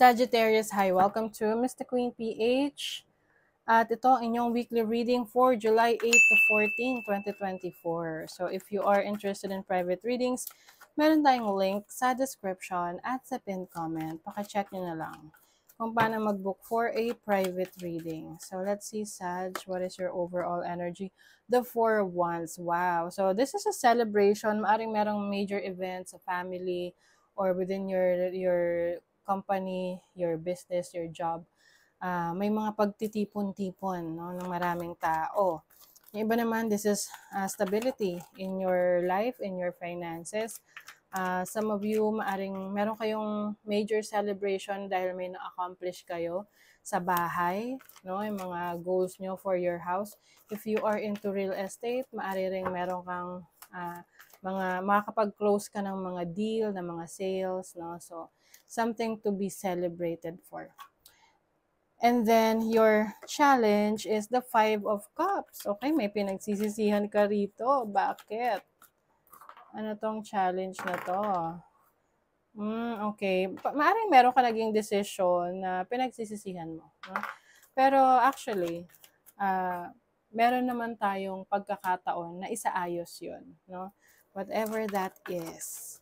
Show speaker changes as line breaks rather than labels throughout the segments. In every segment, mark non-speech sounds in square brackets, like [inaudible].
Sagittarius, hi. Welcome to Mr. Queen PH. At ito ang inyong weekly reading for July 8 to 14, 2024. So if you are interested in private readings, meron tayong link sa description at sa pinned comment. Pakicheck nyo na lang kung paano mag-book for a private reading. So let's see, Sag, what is your overall energy? The Four Wands. Wow. So this is a celebration. Maaring merong major events sa family or within your your company, your business, your job, uh, may mga pagtitipon-tipon no, ng maraming tao. Yung iba naman, this is uh, stability in your life, in your finances. Uh, some of you, maaring meron kayong major celebration dahil may na-accomplish kayo sa bahay, no? yung mga goals nyo for your house. If you are into real estate, maaring meron kang uh, mga makakapag-close ka ng mga deal, ng mga sales, no? So, something to be celebrated for. And then, your challenge is the Five of Cups. Okay, may pinagsisisihan ka rito. Bakit? Ano tong challenge na to? Mm, okay. Pa maaring meron ka naging decision na pinagsisisihan mo. No? Pero actually, uh, meron naman tayong pagkakataon na isaayos yun. No? Whatever that is.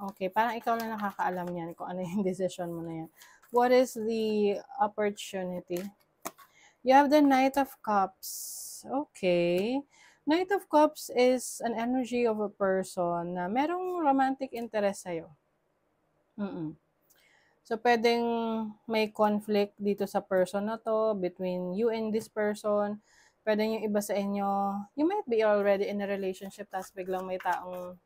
Okay, parang ikaw na nakakaalam niyan kung ano yung [laughs] decision mo na yan. What is the opportunity? You have the Knight of Cups. Okay. Knight of Cups is an energy of a person na merong romantic interest sa'yo. Mm-mm. So, pwedeng may conflict dito sa person na to, between you and this person pwede yung iba sa inyo, you might be already in a relationship tapos biglang may taong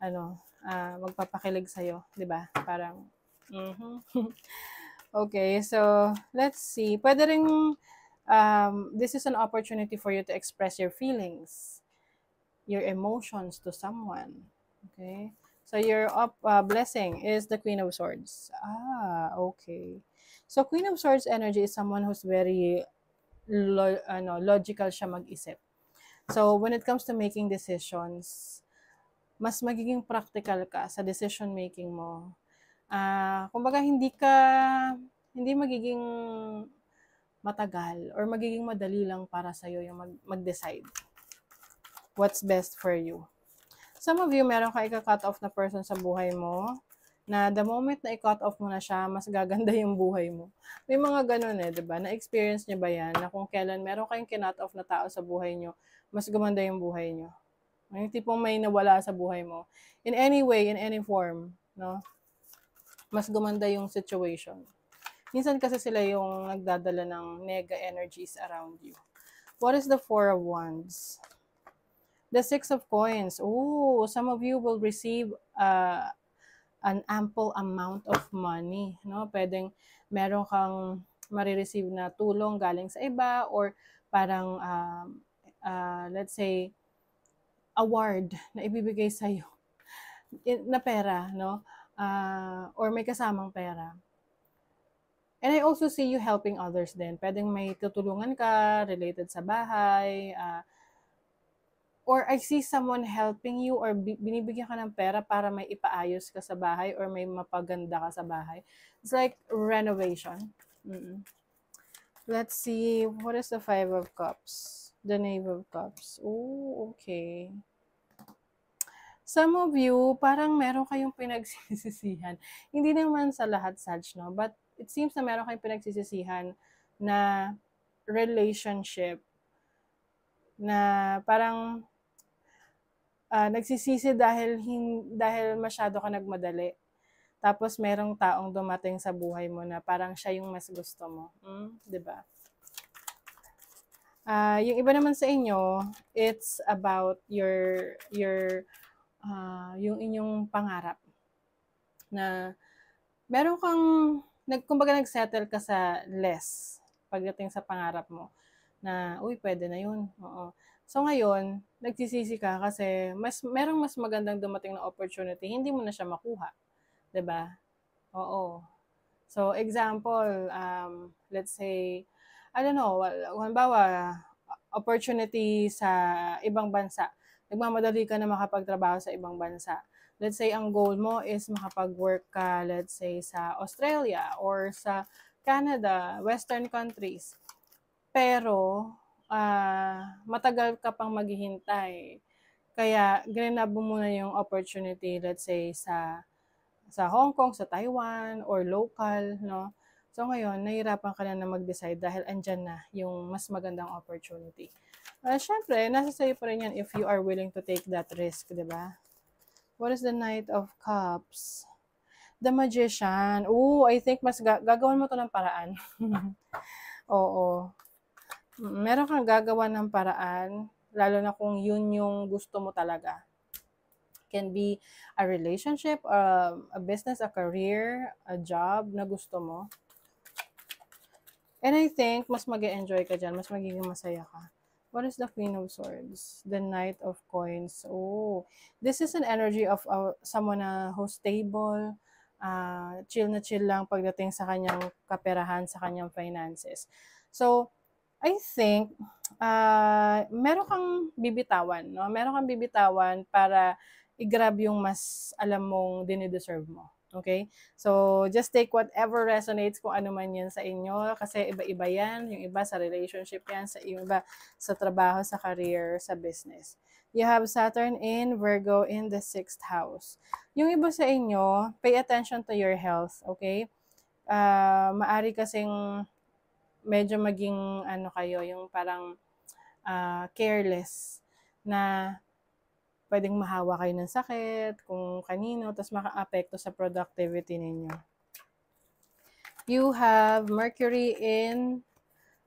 ano, uh, magpapakilig sa'yo, di ba? Parang, mm-hmm. [laughs] okay, so, let's see. Pwede rin, um, this is an opportunity for you to express your feelings, your emotions to someone. Okay? So, your up, uh, blessing is the Queen of Swords. Ah, okay. So, Queen of Swords energy is someone who's very lo, ano, logical siya mag-isip. So, when it comes to making decisions, mas magiging practical ka sa decision making mo. Uh, kumbaga, hindi ka, hindi magiging matagal or magiging madali lang para sa iyo yung mag- mag-decide what's best for you. Some of you, meron ka ika-cut off na person sa buhay mo na the moment na i-cut off mo na siya, mas gaganda yung buhay mo. May mga ganun eh, di ba? Na-experience niya ba yan? Na kung kailan meron kayong kinut off na tao sa buhay nyo, mas gumanda yung buhay nyo. Yung tipong may nawala sa buhay mo. In any way, in any form, no? Mas gumanda yung situation. Minsan kasi sila yung nagdadala ng nega energies around you. What is the Four of Wands? The Six of Coins. Ooh, some of you will receive uh, an ample amount of money, no? Pwedeng meron kang marireceive na tulong galing sa iba or parang uh, uh, let's say award na ibibigay sa iyo [laughs] na pera, no? Uh, or may kasamang pera. And I also see you helping others then. Pwedeng may tutulungan ka related sa bahay, uh, or I see someone helping you or binibigyan ka ng pera para may ipaayos ka sa bahay or may mapaganda ka sa bahay. It's like renovation. Mm-mm. Let's see, what is the Five of Cups? The Knave of Cups. Oh, okay. Some of you, parang meron kayong pinagsisisihan. [laughs] Hindi naman sa lahat, Saj, no? But it seems na meron kayong pinagsisisihan na relationship na parang uh, nagsisisi dahil hin, dahil masyado ka nagmadali. Tapos merong taong dumating sa buhay mo na parang siya yung mas gusto mo. Mm, 'di ba? Uh, yung iba naman sa inyo, it's about your your uh, yung inyong pangarap na meron kang nag kumbaga nagsettle ka sa less pagdating sa pangarap mo na uy pwede na yun. Oo. So ngayon, nagsisisi ka kasi mas merong mas magandang dumating na opportunity, hindi mo na siya makuha. 'Di ba? Oo. So example, um, let's say I don't know, halimbawa opportunity sa ibang bansa. Nagmamadali ka na makapagtrabaho sa ibang bansa. Let's say ang goal mo is makapag-work ka let's say sa Australia or sa Canada, western countries. Pero uh, matagal ka pang maghihintay. Kaya grinab mo muna yung opportunity, let's say, sa sa Hong Kong, sa Taiwan, or local, no? So ngayon, nahirapan ka na na mag-decide dahil andyan na yung mas magandang opportunity. Uh, ah, Siyempre, nasa sa'yo pa rin yan if you are willing to take that risk, di ba? What is the Knight of Cups? The Magician. Ooh, I think mas ga- gagawin mo to ng paraan. [laughs] Oo meron kang gagawa ng paraan, lalo na kung yun yung gusto mo talaga. Can be a relationship, uh, a business, a career, a job na gusto mo. And I think, mas mag enjoy ka dyan, mas magiging masaya ka. What is the Queen of Swords? The Knight of Coins. Oh, this is an energy of uh, someone na uh, stable, uh, chill na chill lang pagdating sa kanyang kaperahan, sa kanyang finances. So, I think, uh, meron kang bibitawan, no? Meron kang bibitawan para i-grab yung mas alam mong dinideserve mo. Okay? So, just take whatever resonates kung ano man yan sa inyo. Kasi iba-iba yan. Yung iba sa relationship yan. Sa iba sa trabaho, sa career, sa business. You have Saturn in Virgo in the sixth house. Yung iba sa inyo, pay attention to your health. Okay? Uh, maari kasing medyo maging ano kayo, yung parang uh, careless na pwedeng mahawa kayo ng sakit, kung kanino, tapos maka-apekto sa productivity ninyo. You have Mercury in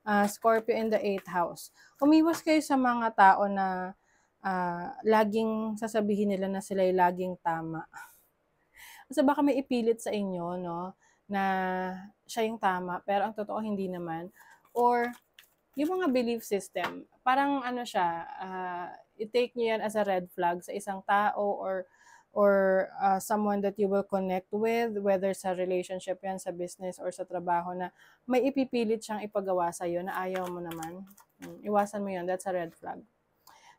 uh, Scorpio in the 8th house. Umiwas kayo sa mga tao na uh, laging sasabihin nila na sila'y laging tama. Kasi baka may ipilit sa inyo, no? na siya yung tama, pero ang totoo hindi naman. Or yung mga belief system, parang ano siya, uh, i-take niyo yan as a red flag sa isang tao or or uh, someone that you will connect with, whether sa relationship yan, sa business, or sa trabaho na may ipipilit siyang ipagawa sa'yo na ayaw mo naman. Hmm, iwasan mo yan. That's a red flag.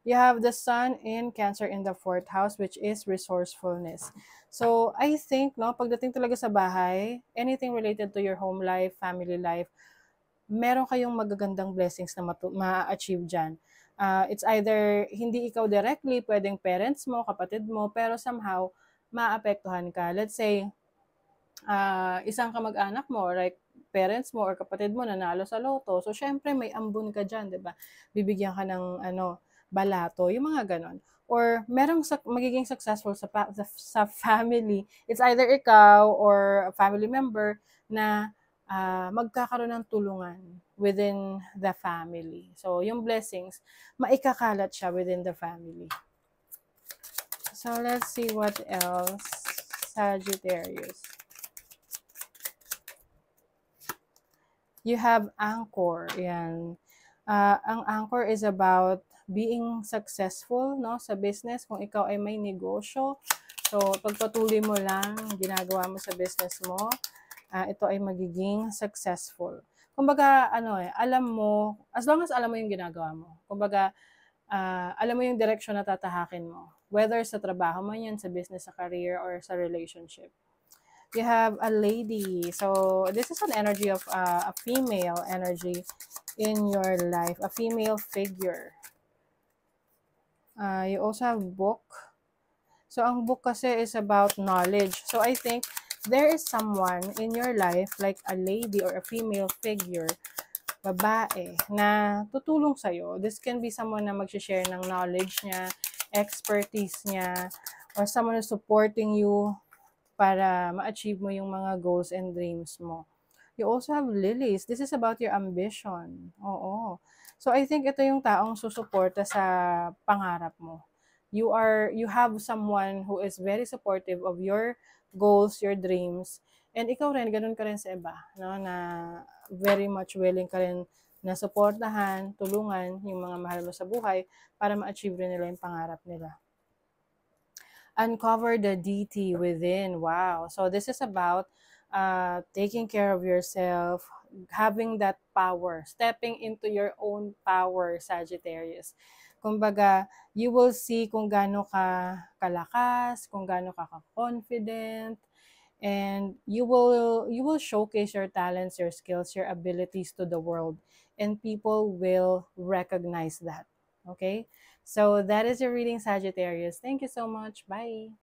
You have the sun in cancer in the fourth house, which is resourcefulness. So, I think, no, pagdating talaga sa bahay, anything related to your home life, family life, meron kayong magagandang blessings na ma-achieve diyan Uh, ah, it's either hindi ikaw directly, pwedeng parents mo, kapatid mo, pero somehow, maapektuhan ka. Let's say, uh, isang kamag-anak mo, right parents mo or kapatid mo nanalo sa loto. So, syempre, may ambon ka dyan, di ba? Bibigyan ka ng, ano, balato, yung mga ganon. Or merong sa, magiging successful sa, sa, sa family. It's either ikaw or a family member na uh, magkakaroon ng tulungan within the family. So, yung blessings, maikakalat siya within the family. So, let's see what else. Sagittarius. You have anchor. Yan. Uh, ang anchor is about being successful no sa business kung ikaw ay may negosyo. So pagpatuloy mo lang ginagawa mo sa business mo, uh, ito ay magiging successful. Kumbaga ano eh, alam mo as long as alam mo yung ginagawa mo. Kumbaga uh, alam mo yung direction na tatahakin mo. Whether sa trabaho mo yan, sa business, sa career, or sa relationship you have a lady. So this is an energy of uh, a female energy in your life, a female figure. Uh, ah, you also have book. So, ang book kasi is about knowledge. So, I think there is someone in your life, like a lady or a female figure, babae, na tutulong sa'yo. This can be someone na mag-share ng knowledge niya, expertise niya, or someone supporting you para ma-achieve mo yung mga goals and dreams mo. You also have lilies. This is about your ambition. Oo. So I think ito yung taong susuporta sa pangarap mo. You are you have someone who is very supportive of your goals, your dreams. And ikaw rin ganun ka rin sa iba, no? Na very much willing ka rin na suportahan, tulungan yung mga mahal mo sa buhay para ma-achieve rin nila yung pangarap nila uncover the deity within. Wow. So this is about uh, taking care of yourself, having that power, stepping into your own power, Sagittarius. Kumbaga, you will see kung gaano ka kalakas, kung gaano ka confident and you will you will showcase your talents, your skills, your abilities to the world and people will recognize that. Okay? So that is your reading Sagittarius. Thank you so much. Bye.